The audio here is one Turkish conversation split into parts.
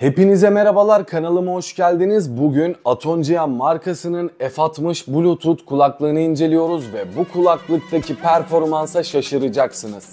Hepinize merhabalar kanalıma hoş geldiniz. Bugün Atoncia markasının F60 Bluetooth kulaklığını inceliyoruz ve bu kulaklıktaki performansa şaşıracaksınız.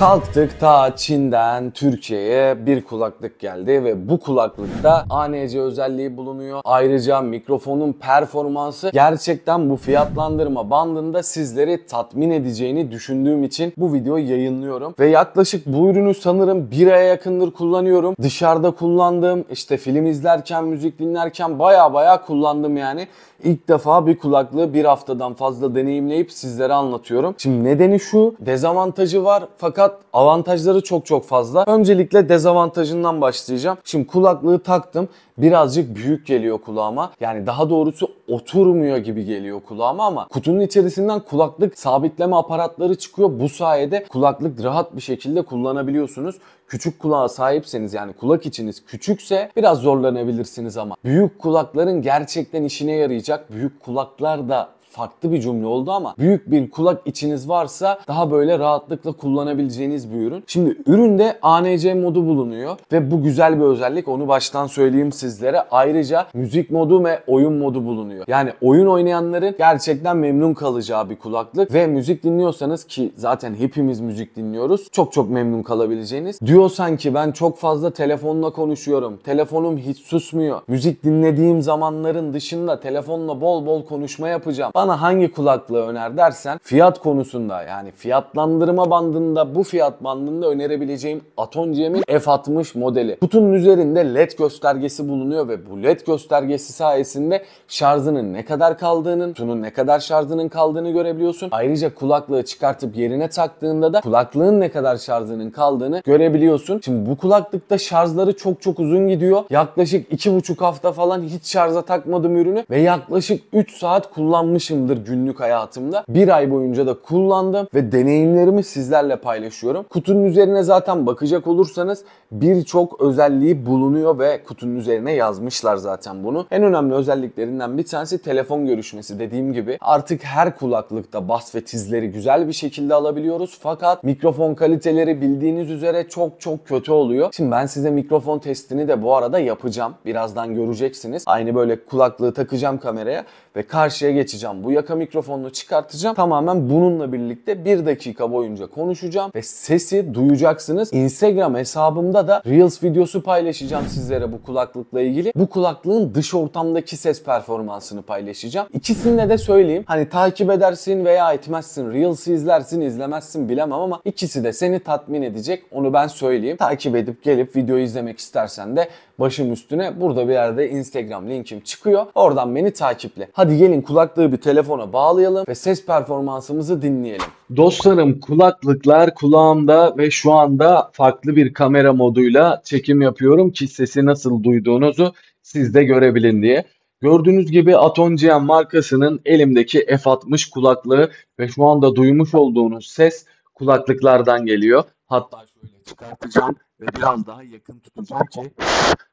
Kalktık ta Çin'den Türkiye'ye bir kulaklık geldi ve bu kulaklıkta ANC özelliği bulunuyor. Ayrıca mikrofonun performansı gerçekten bu fiyatlandırma bandında sizleri tatmin edeceğini düşündüğüm için bu videoyu yayınlıyorum. Ve yaklaşık bu ürünü sanırım bir aya yakındır kullanıyorum. Dışarıda kullandım, işte film izlerken, müzik dinlerken baya baya kullandım yani. İlk defa bir kulaklığı bir haftadan fazla deneyimleyip sizlere anlatıyorum. Şimdi nedeni şu, dezavantajı var fakat fakat avantajları çok çok fazla. Öncelikle dezavantajından başlayacağım. Şimdi kulaklığı taktım birazcık büyük geliyor kulağıma. Yani daha doğrusu oturmuyor gibi geliyor kulağıma ama kutunun içerisinden kulaklık sabitleme aparatları çıkıyor. Bu sayede kulaklık rahat bir şekilde kullanabiliyorsunuz. Küçük kulağa sahipseniz yani kulak içiniz küçükse biraz zorlanabilirsiniz ama büyük kulakların gerçekten işine yarayacak büyük kulaklar da farklı bir cümle oldu ama büyük bir kulak içiniz varsa daha böyle rahatlıkla kullanabileceğiniz bir ürün. Şimdi üründe ANC modu bulunuyor ve bu güzel bir özellik onu baştan söyleyeyim sizlere. Ayrıca müzik modu ve oyun modu bulunuyor. Yani oyun oynayanların gerçekten memnun kalacağı bir kulaklık ve müzik dinliyorsanız ki zaten hepimiz müzik dinliyoruz. Çok çok memnun kalabileceğiniz. Diyorsan ki ben çok fazla telefonla konuşuyorum. Telefonum hiç susmuyor. Müzik dinlediğim zamanların dışında telefonla bol bol konuşma yapacağım. Bana hangi kulaklığı öner dersen fiyat konusunda yani fiyatlandırma bandında bu fiyat bandında önerebileceğim Aton GM'in F60 modeli. Kutunun üzerinde led göstergesi bulunuyor ve bu led göstergesi sayesinde şarjının ne kadar kaldığının, kutunun ne kadar şarjının kaldığını görebiliyorsun. Ayrıca kulaklığı çıkartıp yerine taktığında da kulaklığın ne kadar şarjının kaldığını görebiliyorsun. Şimdi bu kulaklıkta şarjları çok çok uzun gidiyor. Yaklaşık 2,5 hafta falan hiç şarja takmadım ürünü ve yaklaşık 3 saat kullanmış 5 yıldır günlük hayatımda bir ay boyunca da kullandım ve deneyimlerimi sizlerle paylaşıyorum. Kutunun üzerine zaten bakacak olursanız birçok özelliği bulunuyor ve kutunun üzerine yazmışlar zaten bunu. En önemli özelliklerinden bir tanesi telefon görüşmesi dediğim gibi. Artık her kulaklıkta bas ve tizleri güzel bir şekilde alabiliyoruz fakat mikrofon kaliteleri bildiğiniz üzere çok çok kötü oluyor. Şimdi ben size mikrofon testini de bu arada yapacağım. Birazdan göreceksiniz. Aynı böyle kulaklığı takacağım kameraya ve karşıya geçeceğim bu yaka mikrofonunu çıkartacağım. Tamamen bununla birlikte bir dakika boyunca konuşacağım ve sesi duyacaksınız. Instagram hesabımda da Reels videosu paylaşacağım sizlere bu kulaklıkla ilgili. Bu kulaklığın dış ortamdaki ses performansını paylaşacağım. İkisinde de söyleyeyim. Hani takip edersin veya etmezsin. reels izlersin, izlemezsin bilemem ama ikisi de seni tatmin edecek. Onu ben söyleyeyim. Takip edip gelip videoyu izlemek istersen de başım üstüne burada bir yerde Instagram linkim çıkıyor. Oradan beni takiple. Hadi gelin kulaklığı bir telefona bağlayalım ve ses performansımızı dinleyelim. Dostlarım kulaklıklar kulağımda ve şu anda farklı bir kamera moduyla çekim yapıyorum ki sesi nasıl duyduğunuzu siz de görebilin diye. Gördüğünüz gibi Atongian markasının elimdeki F60 kulaklığı ve şu anda duymuş olduğunuz ses kulaklıklardan geliyor. Hatta şöyle çıkartacağım ve biraz daha yakın tutacağım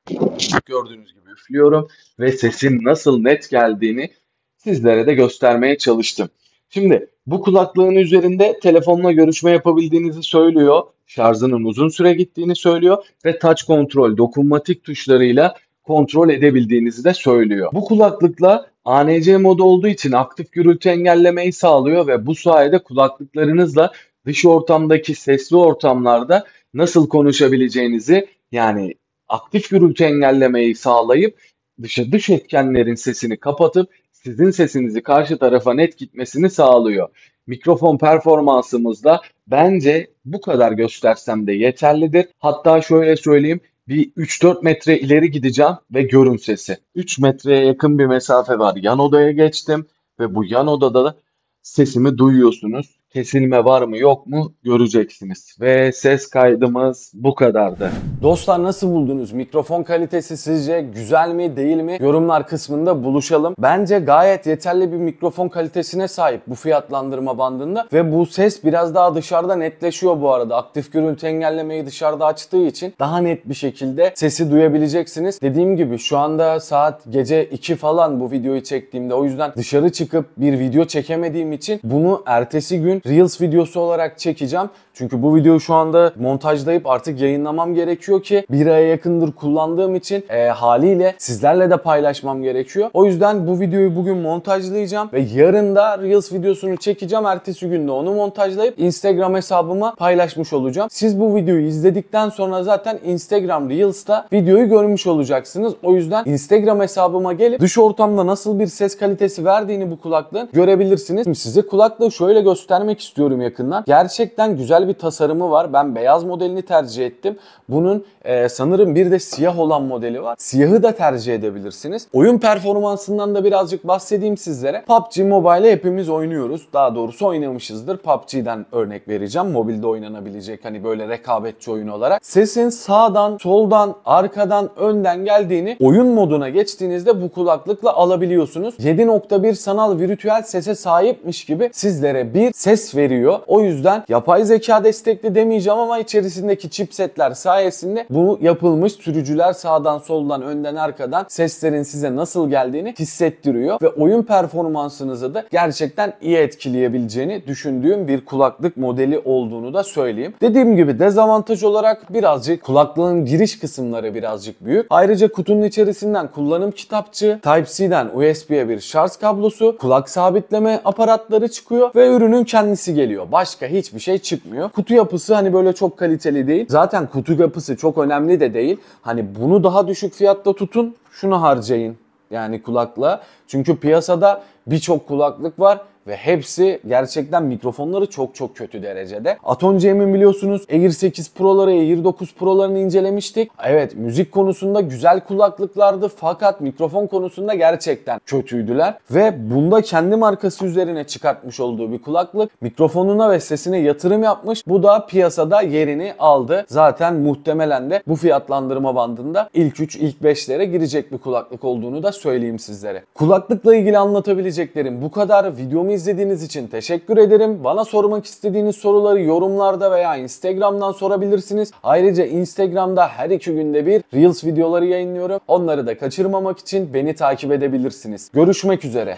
ki gördüğünüz gibi üflüyorum ve sesin nasıl net geldiğini sizlere de göstermeye çalıştım. Şimdi bu kulaklığın üzerinde telefonla görüşme yapabildiğinizi söylüyor. Şarjının uzun süre gittiğini söylüyor ve touch kontrol dokunmatik tuşlarıyla kontrol edebildiğinizi de söylüyor. Bu kulaklıkla ANC modu olduğu için aktif gürültü engellemeyi sağlıyor ve bu sayede kulaklıklarınızla dış ortamdaki sesli ortamlarda nasıl konuşabileceğinizi yani aktif gürültü engellemeyi sağlayıp dışa dış etkenlerin sesini kapatıp sizin sesinizi karşı tarafa net gitmesini sağlıyor. Mikrofon performansımızda bence bu kadar göstersem de yeterlidir. Hatta şöyle söyleyeyim bir 3-4 metre ileri gideceğim ve görün sesi. 3 metreye yakın bir mesafe var. Yan odaya geçtim ve bu yan odada da sesimi duyuyorsunuz kesilme var mı yok mu göreceksiniz. Ve ses kaydımız bu kadardı. Dostlar nasıl buldunuz? Mikrofon kalitesi sizce güzel mi değil mi? Yorumlar kısmında buluşalım. Bence gayet yeterli bir mikrofon kalitesine sahip bu fiyatlandırma bandında ve bu ses biraz daha dışarıda netleşiyor bu arada. Aktif gürültü engellemeyi dışarıda açtığı için daha net bir şekilde sesi duyabileceksiniz. Dediğim gibi şu anda saat gece 2 falan bu videoyu çektiğimde o yüzden dışarı çıkıp bir video çekemediğim için bunu ertesi gün bugün Reels videosu olarak çekeceğim. Çünkü bu videoyu şu anda montajlayıp artık yayınlamam gerekiyor ki bir aya yakındır kullandığım için e, haliyle sizlerle de paylaşmam gerekiyor. O yüzden bu videoyu bugün montajlayacağım ve yarın da Reels videosunu çekeceğim. Ertesi günde onu montajlayıp Instagram hesabıma paylaşmış olacağım. Siz bu videoyu izledikten sonra zaten Instagram Reels'ta videoyu görmüş olacaksınız. O yüzden Instagram hesabıma gelip dış ortamda nasıl bir ses kalitesi verdiğini bu kulaklığın görebilirsiniz. Şimdi size kulaklığı şöyle göstermek göstermek istiyorum yakından. Gerçekten güzel bir tasarımı var. Ben beyaz modelini tercih ettim. Bunun e, sanırım bir de siyah olan modeli var. Siyahı da tercih edebilirsiniz. Oyun performansından da birazcık bahsedeyim sizlere. PUBG Mobile'e hepimiz oynuyoruz. Daha doğrusu oynamışızdır. PUBG'den örnek vereceğim. Mobilde oynanabilecek hani böyle rekabetçi oyun olarak. Sesin sağdan, soldan, arkadan, önden geldiğini oyun moduna geçtiğinizde bu kulaklıkla alabiliyorsunuz. 7.1 sanal virtüel sese sahipmiş gibi sizlere bir ses ses veriyor. O yüzden yapay zeka destekli demeyeceğim ama içerisindeki chipsetler sayesinde bu yapılmış sürücüler sağdan soldan önden arkadan seslerin size nasıl geldiğini hissettiriyor ve oyun performansınızı da gerçekten iyi etkileyebileceğini düşündüğüm bir kulaklık modeli olduğunu da söyleyeyim. Dediğim gibi dezavantaj olarak birazcık kulaklığın giriş kısımları birazcık büyük. Ayrıca kutunun içerisinden kullanım kitapçı, Type-C'den USB'ye bir şarj kablosu, kulak sabitleme aparatları çıkıyor ve ürünün kendi kendisi geliyor. Başka hiçbir şey çıkmıyor. Kutu yapısı hani böyle çok kaliteli değil. Zaten kutu yapısı çok önemli de değil. Hani bunu daha düşük fiyatta tutun. Şunu harcayın. Yani kulakla. Çünkü piyasada birçok kulaklık var ve hepsi gerçekten mikrofonları çok çok kötü derecede. Aton Jam'in biliyorsunuz Air 8 Pro'ları, Air 9 Pro'larını incelemiştik. Evet müzik konusunda güzel kulaklıklardı fakat mikrofon konusunda gerçekten kötüydüler ve bunda kendi markası üzerine çıkartmış olduğu bir kulaklık mikrofonuna ve sesine yatırım yapmış. Bu da piyasada yerini aldı. Zaten muhtemelen de bu fiyatlandırma bandında ilk 3 ilk 5'lere girecek bir kulaklık olduğunu da söyleyeyim sizlere. Kulaklıkla ilgili anlatabileceklerim bu kadar. Videomu izlediğiniz için teşekkür ederim. Bana sormak istediğiniz soruları yorumlarda veya Instagram'dan sorabilirsiniz. Ayrıca Instagram'da her iki günde bir Reels videoları yayınlıyorum. Onları da kaçırmamak için beni takip edebilirsiniz. Görüşmek üzere.